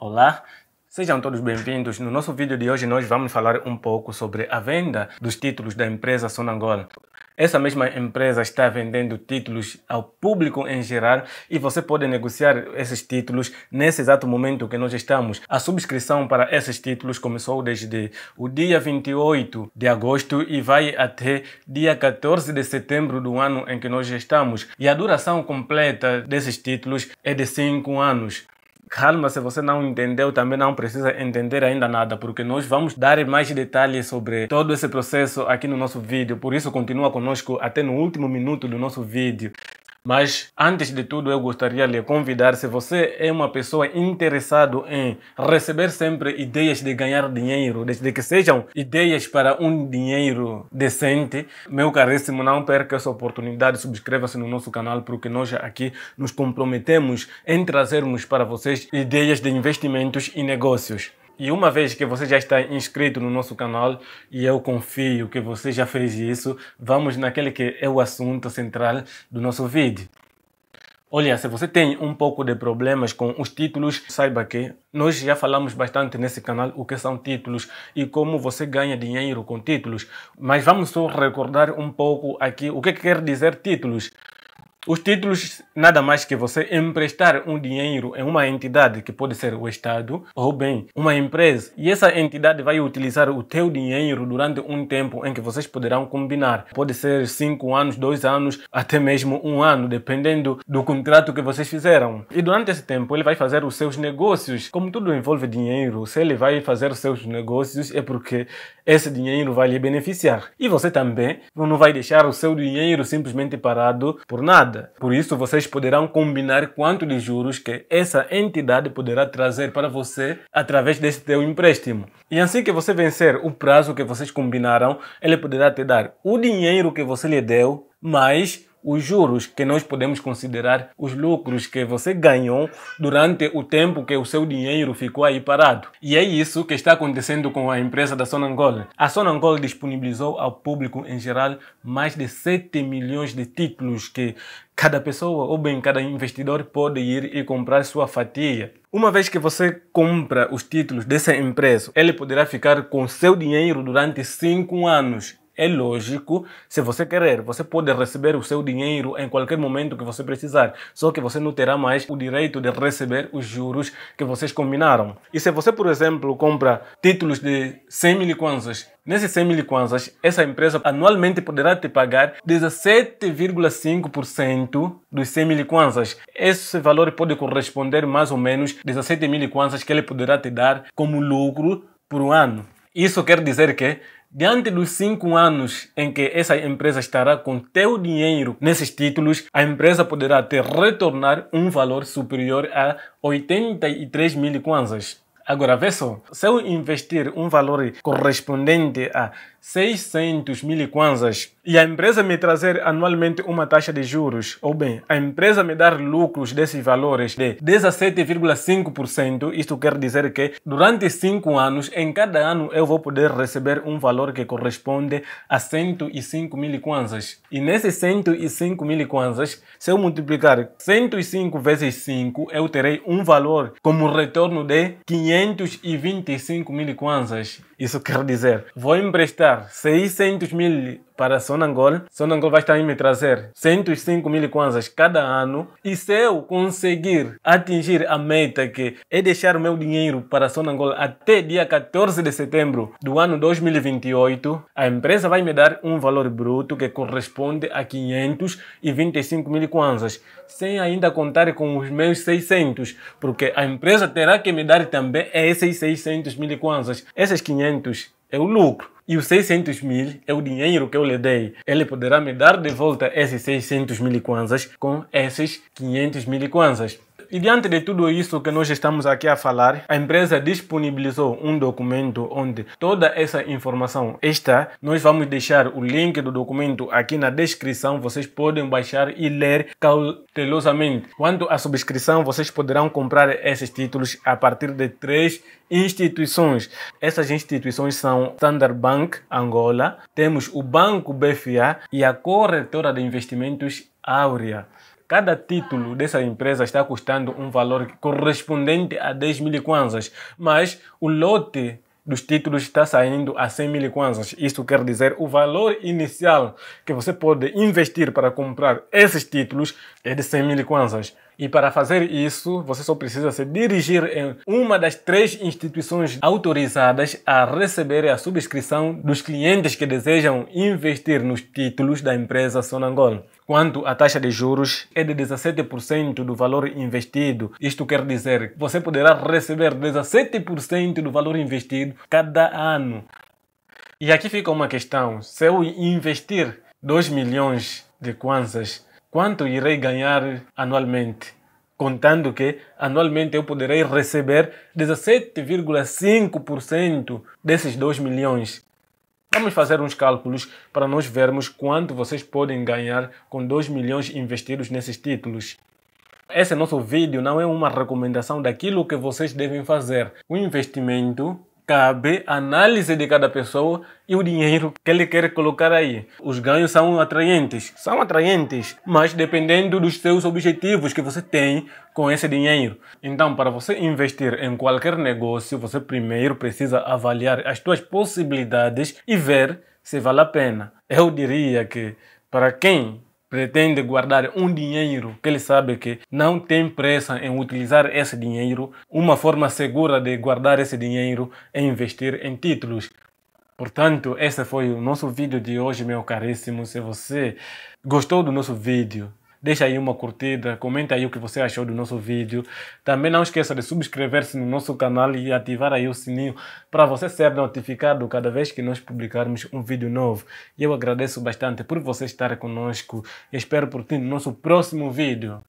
Olá, Sejam todos bem-vindos. No nosso vídeo de hoje nós vamos falar um pouco sobre a venda dos títulos da empresa Sonangol. Essa mesma empresa está vendendo títulos ao público em geral e você pode negociar esses títulos nesse exato momento que nós estamos. A subscrição para esses títulos começou desde o dia 28 de agosto e vai até dia 14 de setembro do ano em que nós estamos. E a duração completa desses títulos é de 5 anos. Calma, se você não entendeu, também não precisa entender ainda nada, porque nós vamos dar mais detalhes sobre todo esse processo aqui no nosso vídeo. Por isso, continua conosco até no último minuto do nosso vídeo. Mas antes de tudo, eu gostaria de lhe convidar se você é uma pessoa interessada em receber sempre ideias de ganhar dinheiro, desde que sejam ideias para um dinheiro decente. Meu caríssimo, não perca essa oportunidade, subscreva-se no nosso canal porque nós aqui nos comprometemos em trazermos para vocês ideias de investimentos e negócios. E uma vez que você já está inscrito no nosso canal, e eu confio que você já fez isso, vamos naquele que é o assunto central do nosso vídeo. Olha, se você tem um pouco de problemas com os títulos, saiba que nós já falamos bastante nesse canal o que são títulos e como você ganha dinheiro com títulos. Mas vamos só recordar um pouco aqui o que quer dizer títulos. Os títulos nada mais que você emprestar um dinheiro em uma entidade que pode ser o Estado ou bem uma empresa e essa entidade vai utilizar o teu dinheiro durante um tempo em que vocês poderão combinar. Pode ser 5 anos, 2 anos, até mesmo um ano, dependendo do contrato que vocês fizeram. E durante esse tempo ele vai fazer os seus negócios. Como tudo envolve dinheiro, se ele vai fazer os seus negócios é porque esse dinheiro vai lhe beneficiar. E você também não vai deixar o seu dinheiro simplesmente parado por nada. Por isso, vocês poderão combinar quanto de juros que essa entidade poderá trazer para você através desse teu empréstimo. E assim que você vencer o prazo que vocês combinaram, ele poderá te dar o dinheiro que você lhe deu, mais os juros que nós podemos considerar os lucros que você ganhou durante o tempo que o seu dinheiro ficou aí parado. E é isso que está acontecendo com a empresa da Sonangol. A Sonangol disponibilizou ao público em geral mais de 7 milhões de títulos que cada pessoa ou bem cada investidor pode ir e comprar sua fatia. Uma vez que você compra os títulos dessa empresa, ele poderá ficar com seu dinheiro durante 5 anos é lógico, se você querer, você pode receber o seu dinheiro em qualquer momento que você precisar, só que você não terá mais o direito de receber os juros que vocês combinaram. E se você, por exemplo, compra títulos de 100 mil kwanzas, nesses 100 mil kwanzas, essa empresa anualmente poderá te pagar 17,5% dos 100 mil kwanzas. Esse valor pode corresponder mais ou menos 17 mil kwanzas que ele poderá te dar como lucro por um ano. Isso quer dizer que Diante dos cinco anos em que essa empresa estará com teu dinheiro nesses títulos, a empresa poderá te retornar um valor superior a 83 mil kwanzas. Agora, vê só, se eu investir um valor correspondente a 600 mil kwanzas e a empresa me trazer anualmente uma taxa de juros, ou bem, a empresa me dar lucros desses valores de 17,5%, isto quer dizer que durante 5 anos, em cada ano, eu vou poder receber um valor que corresponde a 105 mil kwanzas. E nesses 105 mil kwanzas, se eu multiplicar 105 vezes 5, eu terei um valor como retorno de 500 525 mil kwanzas. Isso quer dizer, vou emprestar 600 mil para Sonangol. Sonangol vai estar me trazer 105 mil kwanzas cada ano. E se eu conseguir atingir a meta que é deixar o meu dinheiro para Sonangol até dia 14 de setembro do ano 2028, a empresa vai me dar um valor bruto que corresponde a 525 mil kwanzas, sem ainda contar com os meus 600, porque a empresa terá que me dar também esses 600 mil kwanzas. Esses 500 é o lucro e os 600 mil é o dinheiro que eu lhe dei. Ele poderá me dar de volta esses 600 mil kwanzas com esses 500 mil kwanzas. E diante de tudo isso que nós estamos aqui a falar, a empresa disponibilizou um documento onde toda essa informação está. Nós vamos deixar o link do documento aqui na descrição, vocês podem baixar e ler cautelosamente. Quanto à subscrição, vocês poderão comprar esses títulos a partir de três instituições. Essas instituições são Standard Bank Angola, temos o Banco BFA e a Corretora de Investimentos Áurea. Cada título dessa empresa está custando um valor correspondente a 10 mil kwanzas, mas o lote dos títulos está saindo a 100 mil kwanzas. isso quer dizer, o valor inicial que você pode investir para comprar esses títulos é de 100 mil kwanzas. E para fazer isso, você só precisa se dirigir em uma das três instituições autorizadas a receber a subscrição dos clientes que desejam investir nos títulos da empresa Sonangol. Quanto à taxa de juros, é de 17% do valor investido. Isto quer dizer que você poderá receber 17% do valor investido cada ano. E aqui fica uma questão: se eu investir 2 milhões de kwanzas quanto irei ganhar anualmente? Contando que anualmente eu poderei receber 17,5% desses 2 milhões. Vamos fazer uns cálculos para nós vermos quanto vocês podem ganhar com 2 milhões investidos nesses títulos. Esse nosso vídeo não é uma recomendação daquilo que vocês devem fazer. O investimento cabe análise de cada pessoa e o dinheiro que ele quer colocar aí. Os ganhos são atraentes, são atraentes, mas dependendo dos seus objetivos que você tem com esse dinheiro. Então, para você investir em qualquer negócio, você primeiro precisa avaliar as suas possibilidades e ver se vale a pena. Eu diria que para quem pretende guardar um dinheiro que ele sabe que não tem pressa em utilizar esse dinheiro, uma forma segura de guardar esse dinheiro é investir em títulos. Portanto, esse foi o nosso vídeo de hoje, meu caríssimo. Se você gostou do nosso vídeo, Deixa aí uma curtida, comenta aí o que você achou do nosso vídeo. Também não esqueça de subscrever-se no nosso canal e ativar aí o sininho para você ser notificado cada vez que nós publicarmos um vídeo novo. E eu agradeço bastante por você estar conosco e espero por ti no nosso próximo vídeo.